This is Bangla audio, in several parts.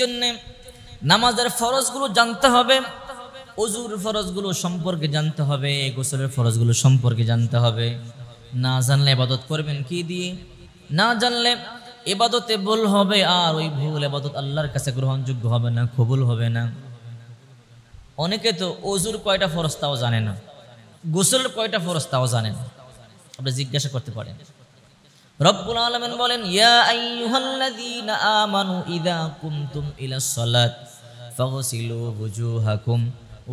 জন্যে নামাজের ফরজগুলো জানতে হবে অজুর ফরজগুলো সম্পর্কে জানতে হবে গোসলের ফরজগুলো সম্পর্কে জানতে হবে না জানলে এবাদত করবেন কি দিয়ে না জানলে এবাদতে ভুল হবে আর ওই ভুল এবাদত আল্লাহর কাছে গ্রহণযোগ্য হবে না কবুল হবে না অনেকে তো অজুর কয়টা ফরজ তাও জানে না গোসলের কয়টা ফরজ তাও জানে না আপনি জিজ্ঞাসা করতে পারেন রব্বুল আলমেন বলেন ইয়া আইয়ুহাল্লাযীনা আমানু ইযা কুমতুম ইলাস সালাত ফাগসিলু ওয়া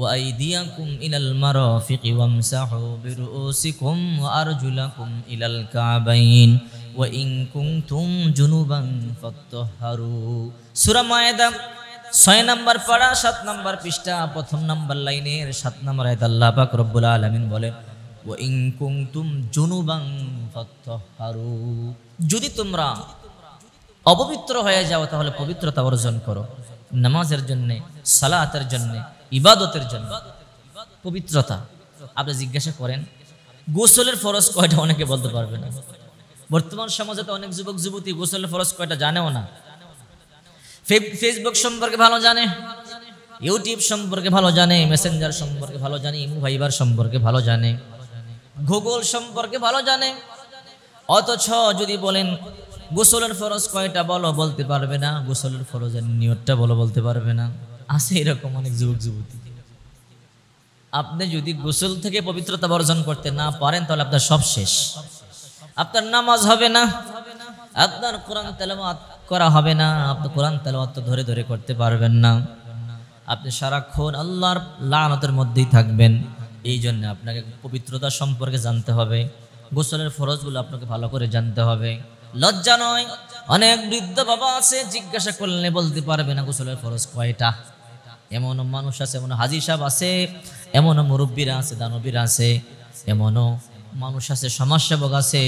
ওয়াইদিয়াকুম ইলাল মারাফিকি ওয়ামসাহু বিরুউসিকুম ওয়া আরজুলাকুম ইলাল কাবাইন ওয়া ইন কুনতুম জুনুবান ফাত্তাহহারু সূরা মায়েদা ছয় নাম্বার পাড়া সাত নাম্বার পৃষ্ঠা প্রথম নাম্বার লাইনের সাত নাম্বার আয়াত রব্বুল আলামিন বলেন যদি তোমরা অপবিত্র হয়ে যাও তাহলে পবিত্রতা অর্জন করো নামাজের জন্যে সালাতের জন্যে ইবাদতের জন্য পবিত্রতা আপনি জিজ্ঞাসা করেন গোসলের ফরজ কয়টা অনেকে বলতে পারবে না বর্তমান সমাজে তো অনেক যুবক যুবতী গোসলের ফরজ কয়টা জানেও না ফেসবুক সম্পর্কে ভালো জানে ইউটিউব সম্পর্কে ভালো জানে মেসেঞ্জার সম্পর্কে ভালো জানে ইমু ভাইবার সম্পর্কে ভালো জানে ভূগোল সম্পর্কে ভালো জানে অথচ যদি বলেন গোসলের ফরজ কয়টা বলো বলতে পারবে না গোসলের ফরজের নিয়তটা বলো বলতে পারবে না আছে এরকম অনেক যুবক যুবতী আপনি যদি গোসল থেকে পবিত্রতা বর্জন করতে না পারেন তাহলে আপনার সব শেষ আপনার নামাজ হবে না আপনার কোরআন তেলামাত করা হবে না আপনি কোরআন তেলামাত তো ধরে ধরে করতে পারবেন না আপনি সারাক্ষণ আল্লাহর লানতের মধ্যেই থাকবেন এই জন্য আপনাকে পবিত্রতা সম্পর্কে জানতে হবে গোসলের ফরজগুলো আপনাকে ভালো করে জানতে হবে লজ্জা নয় অনেক বৃদ্ধ বাবা আছে জিজ্ঞাসা করলে বলতে পারবে না গোসলের ফরজ কয়টা এমন মানুষ আছে এমন হাজি সাহেব আছে এমন মুরব্বীরা আছে দানবীরা আছে এমনও মানুষ আছে সমাজসেবক আছে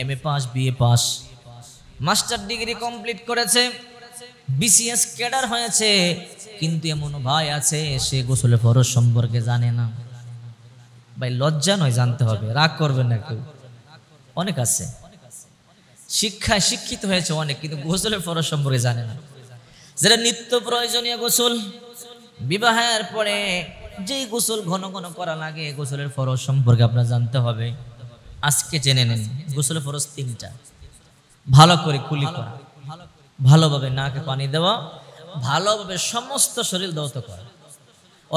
M A pass BA pass master degree complete করেছে বিসিএস ক্যাডার হয়েছে কিন্তু এমন ভাই আছে সে গোসলের ফরজ সম্পর্কে জানে না ভাই লজ্জা নয় জানতে হবে রাগ করবেন না কেউ অনেক আছে শিক্ষায় শিক্ষিত হয়েছে অনেক কিন্তু গোসলের ফরজ সম্পর্কে জানে না যেটা নিত্য প্রয়োজনীয় গোসল বিবাহের পরে যেই গোসল ঘন ঘন করা লাগে গোসলের ফরজ সম্পর্কে আপনার জানতে হবে আজকে জেনে নেন গোসলের ফরজ তিনটা ভালো করে কুলি করা ভালোভাবে নাকে পানি দেওয়া ভালোভাবে সমস্ত শরীর দৌত করা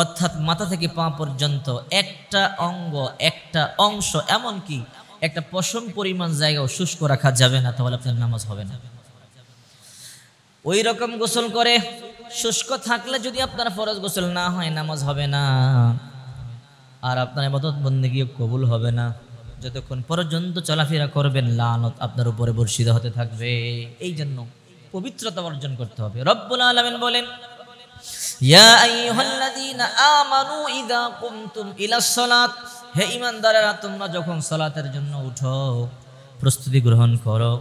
অর্থাৎ মাথা থেকে পা পর্যন্ত একটা অঙ্গ একটা অংশ এমন কি একটা পশম পরিমাণ জায়গাও শুষ্ক রাখা যাবে না তাহলে আপনার নামাজ হবে না ওই রকম গোসল করে শুষ্ক থাকলে যদি আপনার ফরজ গোসল না হয় নামাজ হবে না আর আপনার বন্দে গিয়ে কবুল হবে না যতক্ষণ পর্যন্ত চলাফেরা করবেন লানত আপনার উপরে বর্ষিত হতে থাকবে এই জন্য পবিত্রতা অর্জন করতে হবে রব্বুল আলমেন বলেন ইয়া আইয়ুহাল্লাযীনা আমানু ইযা কুমতুম ইলাস সালাত হে ইমানদারেরা তোমরা যখন সলাতের জন্য উঠো প্রস্তুতি গ্রহণ করো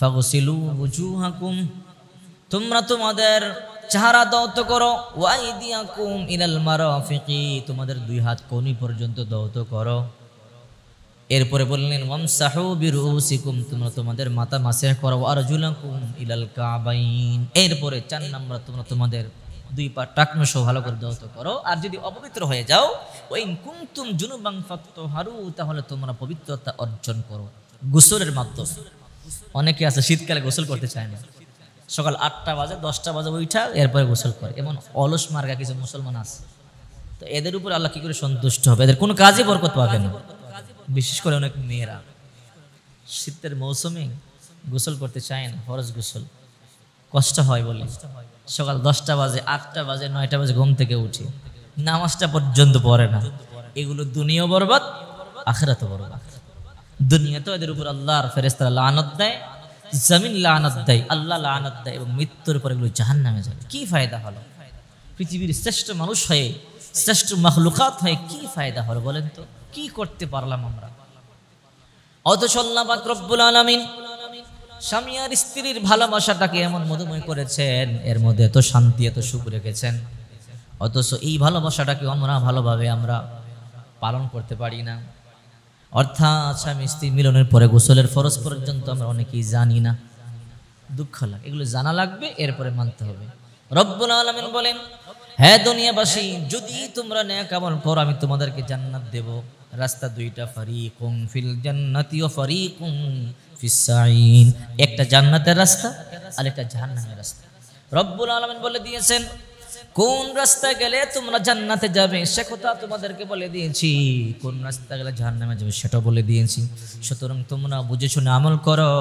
ফাগসিলু ওজুহাকুম তোমরা তোমাদের চেহারা দৌত করো ওয়াইদিয়াকুম ইলাল মারাফিকি তোমাদের দুই হাত কোনি পর্যন্ত দৌত করো এরপরে বললেন ওয়ামসাহু বিরুসিকুম তোমরা তোমাদের মাথা মাসে করো জুলাকুম ইলাল কাবাইন এরপরে চার নাম্বার তোমরা তোমাদের দুই পা টাকনো সহ ভালো করে দৌত করো আর যদি অপবিত্র হয়ে যাও ওই কুমতুম জুনুবাং ফাক্ত হারু তাহলে তোমরা পবিত্রতা অর্জন করো গোসলের মাধ্যম অনেকে আছে শীতকালে গোসল করতে চায় না সকাল আটটা বাজে দশটা বাজে উঠা এরপরে গোসল করে এমন অলস মার্গা কিছু মুসলমান আছে তো এদের উপর আল্লাহ কী করে সন্তুষ্ট হবে এদের কোনো কাজে বরকত পাবে না বিশেষ করে অনেক মেয়েরা শীতের মৌসুমে গোসল করতে চায় না ফরজ গোসল কষ্ট হয় বলে সকাল দশটা বাজে আটটা বাজে নয়টা বাজে ঘুম থেকে উঠে নামাজটা পর্যন্ত পড়ে না এগুলো দুনিয়া বরবাদ আখেরাত বরবাদ দুনিয়া তো এদের উপর আল্লাহর ফেরেস্তারা লানত দেয় জমিন লানত দেয় আল্লাহ লানত দেয় এবং মৃত্যুর পর এগুলো জাহান নামে যাবে কি ফায়দা হলো পৃথিবীর শ্রেষ্ঠ মানুষ হয়ে শ্রেষ্ঠ মখলুকাত হয়ে কি ফায়দা হল বলেন তো কি করতে পারলাম আমরা অথচ রব্বুল আলমিন স্বামী আর স্ত্রীর ভালোবাসাটাকে এমন মধুময় করেছেন এর মধ্যে এত শান্তি এত সুখ রেখেছেন অথচ এই ভালোবাসাটাকে আমরা ভালোভাবে আমরা পালন করতে পারি না অর্থাৎ স্বামী স্ত্রী মিলনের পরে গোসলের ফরজ পর্যন্ত আমরা অনেকেই জানি না দুঃখ লাগে এগুলো জানা লাগবে এরপরে মানতে হবে রব্বুল আলমিন বলেন হ্যাঁ দুনিয়াবাসী যদি তোমরা ন্যায় আমল করো আমি তোমাদেরকে জান্নাত দেব রাস্তা দুইটা কুম ফিল জান্নাতি ও কুম ফিসাইন একটা জান্নাতের রাস্তা আর একটা জাহান্নামের রাস্তা রব্বুল আলামিন বলে দিয়েছেন কোন রাস্তা গেলে তোমরা জান্নাতে যাবে সে কথা তোমাদেরকে বলে দিয়েছি কোন রাস্তা গেলে জাহান্নামে যাবে সেটা বলে দিয়েছি সুতরাং তোমরা বুঝে শুনে আমল করো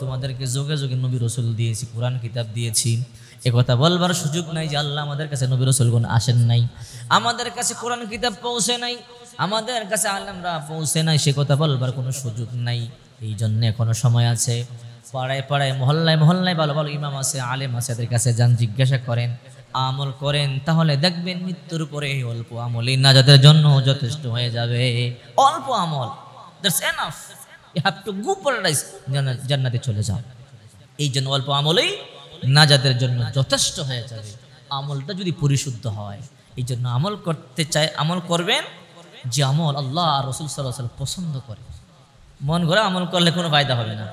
তোমাদেরকে যোগে যোগে নবী রসুল দিয়েছি কোরআন কিতাব দিয়েছি এ কথা বলবার সুযোগ নাই যে আল্লাহ আমাদের কাছে নবীর রসুলগুন আসেন নাই আমাদের কাছে কোরআন কিতাব পৌঁছে নাই আমাদের কাছে আল্লামরা পৌঁছে নাই সে কথা বলবার কোনো সুযোগ নাই এই জন্য এখনো সময় আছে পাড়ায় পাড়ায় মহল্লায় মহল্লায় ভালো ভালো ইমাম আছে আলেম আছে তাদের কাছে যান জিজ্ঞাসা করেন আমল করেন তাহলে দেখবেন মৃত্যুর পরে অল্প আমল এই নাজাদের জন্য যথেষ্ট হয়ে যাবে অল্প আমল দ্যাটস হ্যাভ টু গো জান্নাতে চলে যাও এই জন্য অল্প আমলেই নাজাদের জন্য যথেষ্ট হয়ে যাবে আমলটা যদি পরিশুদ্ধ হয় এই জন্য আমল করতে চাই আমল করবেন যে আমল আল্লাহ রসুল সাল্লাহ পছন্দ করে মন করে আমল করলে কোনো ফায়দা হবে না